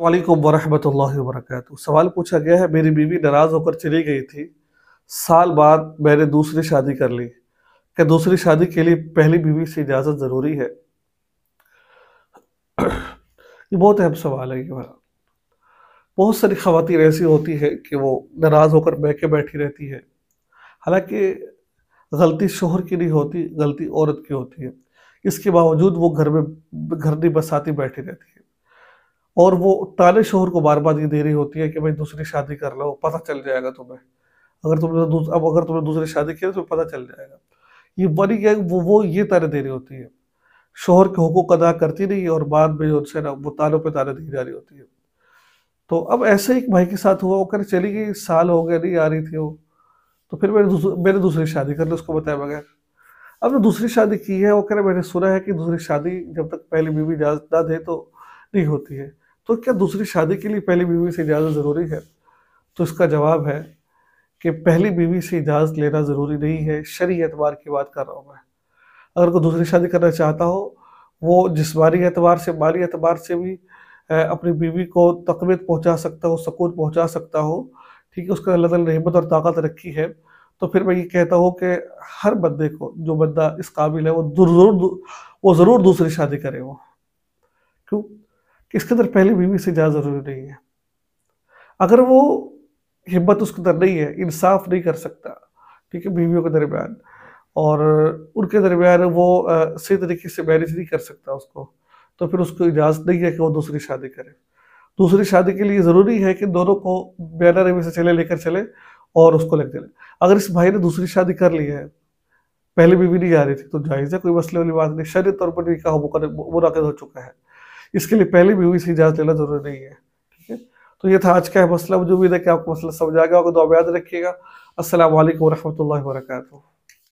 वालेकुम वरहमतुल्लाहि वर्क सवाल पूछा गया है मेरी बीवी नाराज़ होकर चली गई थी साल बाद मैंने दूसरी शादी कर ली क्या दूसरी शादी के लिए पहली बीवी से इजाज़त ज़रूरी है ये बहुत अहम सवाल है ये मेरा बहुत सारी खातन ऐसी होती है कि वो नाराज़ होकर बहके बैठी रहती है हालांकि गलती शोहर की नहीं होती गलती औरत की होती है इसके बावजूद वो घर में घर नहीं बसाती बैठी रहती है और वो ताने शोहर को बार बार ये दे रही होती है कि भाई दूसरी शादी कर लो पता चल जाएगा तुम्हें अगर तुमने तो अब अगर तुमने दूसरी शादी की तो पता चल जाएगा ये बड़ी क्या वो वो ये तारे दे रही होती है शोहर के हुकूक अदा करती नहीं है और बाद में जो उनसे ना वो तालों पर तारे दी जा रही होती है तो अब ऐसे एक भाई के साथ हुआ वो कह चली गई साल हो गया नहीं आ रही थी वो तो फिर मैंने दूसर, मैंने दूसरी शादी कर ली उसको बताया बगैर अब जो दूसरी शादी की है वो कह रहे मैंने सुना है कि दूसरी शादी जब तक पहली बीवी इजाजत ना दे तो नहीं होती है तो क्या दूसरी शादी के लिए पहली बीवी से इजाज़त ज़रूरी है तो इसका जवाब है कि पहली बीवी से इजाज़त लेना ज़रूरी नहीं है शरी एतबार की बात कर रहा हूँ मैं अगर कोई दूसरी शादी करना चाहता हो वो जिसमानी एतबार से माली एतबार से भी अपनी बीवी को तकबीत पहुँचा सकता हो सकून पहुँचा सकता हो ठीक है उसका अल्लाह रहमत और ताकत रखी है तो फिर मैं ये कहता हूँ कि हर बंदे को जो बंदा इस काबिल है वो ज़रूर वो ज़रूर दूसरी शादी करे वो क्यों इसके अंदर पहले बीवी से ज़्यादा ज़रूरी नहीं है अगर वो हिम्मत उसके अंदर नहीं है इंसाफ नहीं कर सकता ठीक है बीवियों के दरमियान और उनके दरमियान वो सही तरीके से मैनेज नहीं कर सकता उसको तो फिर उसको इजाज़त नहीं है कि वो दूसरी शादी करे दूसरी शादी के लिए ज़रूरी है कि दोनों को बैनर में से चले लेकर चले और उसको लग चले अगर इस भाई ने दूसरी शादी कर ली है पहले बीवी नहीं जा रही थी तो जायज़ है कोई मसले वाली बात नहीं शरीर तौर पर निकाह मुनाकद हो चुका है इसके लिए पहले भी हुई सी जाँच लेना जरूरी नहीं है ठीक है तो ये था आज का मसला मुझे उम्मीद है कि आपको मसला समझ गया होगा दो तो याद रखिएगा असल वरहमल वर्का